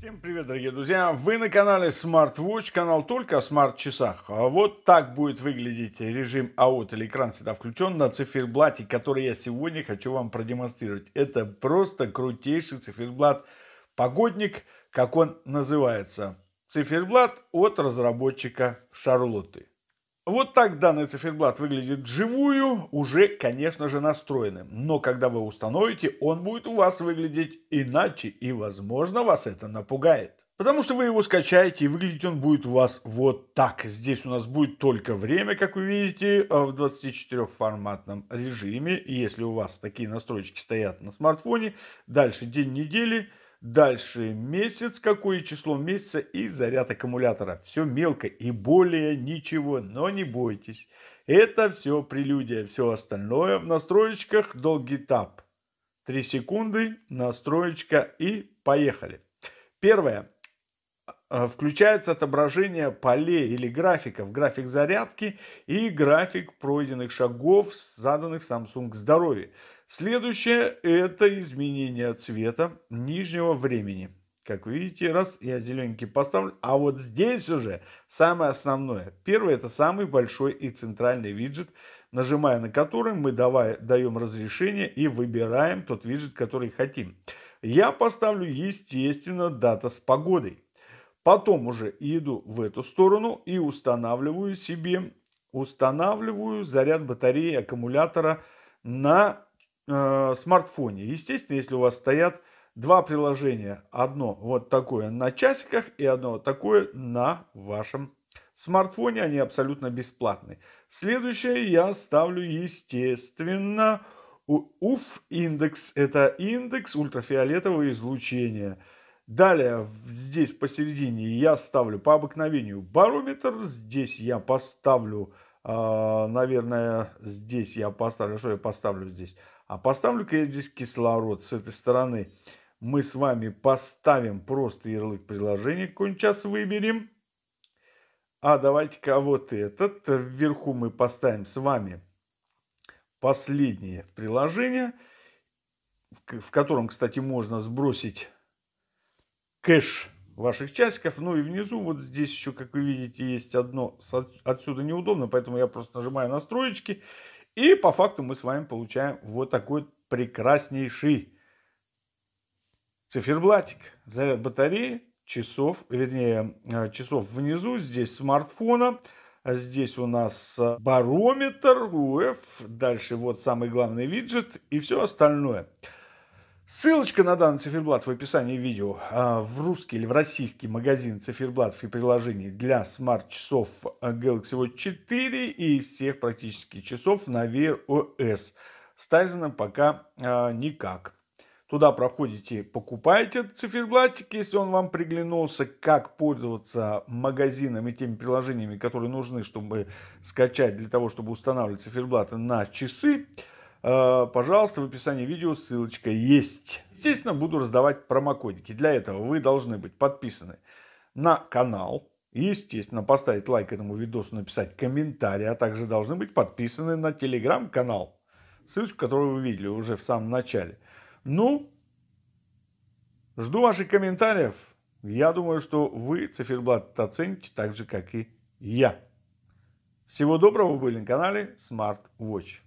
Всем привет, дорогие друзья! Вы на канале SmartWatch, канал только о смарт-часах. А вот так будет выглядеть режим AOT или экран всегда включен на циферблате, который я сегодня хочу вам продемонстрировать. Это просто крутейший циферблат погодник, как он называется. Циферблат от разработчика Шарлотты. Вот так данный циферблат выглядит вживую, уже, конечно же, настроенным. Но когда вы установите, он будет у вас выглядеть иначе, и, возможно, вас это напугает. Потому что вы его скачаете, и выглядеть он будет у вас вот так. Здесь у нас будет только время, как вы видите, э, в 24-форматном режиме. Если у вас такие настройки стоят на смартфоне, дальше день недели – Дальше месяц, какое число месяца и заряд аккумулятора. Все мелко и более ничего, но не бойтесь. Это все прелюдия, все остальное в настроечках долгий тап. три секунды, настроечка и поехали. Первое. А, а, включается отображение полей или графиков, график зарядки и график пройденных шагов, заданных в Samsung здоровье. Следующее – это изменение цвета нижнего времени. Как видите, раз я зелененький поставлю, а вот здесь уже самое основное. Первое – это самый большой и центральный виджет, нажимая на который мы давай, даем разрешение и выбираем тот виджет, который хотим. Я поставлю, естественно, дата с погодой. Потом уже иду в эту сторону и устанавливаю себе, устанавливаю заряд батареи аккумулятора на Э, смартфоне. Естественно, если у вас стоят два приложения, одно вот такое на часиках и одно вот такое на вашем смартфоне, они абсолютно бесплатные. Следующее я ставлю, естественно, УФ индекс. Это индекс ультрафиолетового излучения. Далее, здесь посередине я ставлю по обыкновению барометр. Здесь я поставлю а, наверное, здесь я поставлю, что я поставлю здесь? А поставлю-ка я здесь кислород с этой стороны. Мы с вами поставим просто ярлык приложения, какой-нибудь сейчас выберем. А давайте-ка вот этот. Вверху мы поставим с вами последнее приложение, в котором, кстати, можно сбросить кэш ваших часиков. Ну и внизу вот здесь еще, как вы видите, есть одно. Отсюда неудобно, поэтому я просто нажимаю настроечки. И по факту мы с вами получаем вот такой прекраснейший циферблатик. Заряд батареи, часов, вернее, э, часов внизу, здесь смартфона. Здесь у нас э, барометр, УФ, дальше вот самый главный виджет и все остальное. Ссылочка на данный циферблат в описании видео а, в русский или в российский магазин циферблатов и приложений для смарт-часов а, Galaxy Watch 4 и всех практически часов на Wear OS. С Тайзеном пока а, никак. Туда проходите, покупайте циферблатик, если он вам приглянулся, как пользоваться магазином и теми приложениями, которые нужны, чтобы скачать для того, чтобы устанавливать циферблаты на часы. Э, пожалуйста, в описании видео ссылочка есть. Естественно, буду раздавать промокодики. Для этого вы должны быть подписаны на канал, естественно, поставить лайк этому видосу, написать комментарий, а также должны быть подписаны на телеграм-канал, ссылочку, которую вы видели уже в самом начале. Ну, жду ваших комментариев. Я думаю, что вы циферблат оцените так же, как и я. Всего доброго, вы были на канале Smart Watch.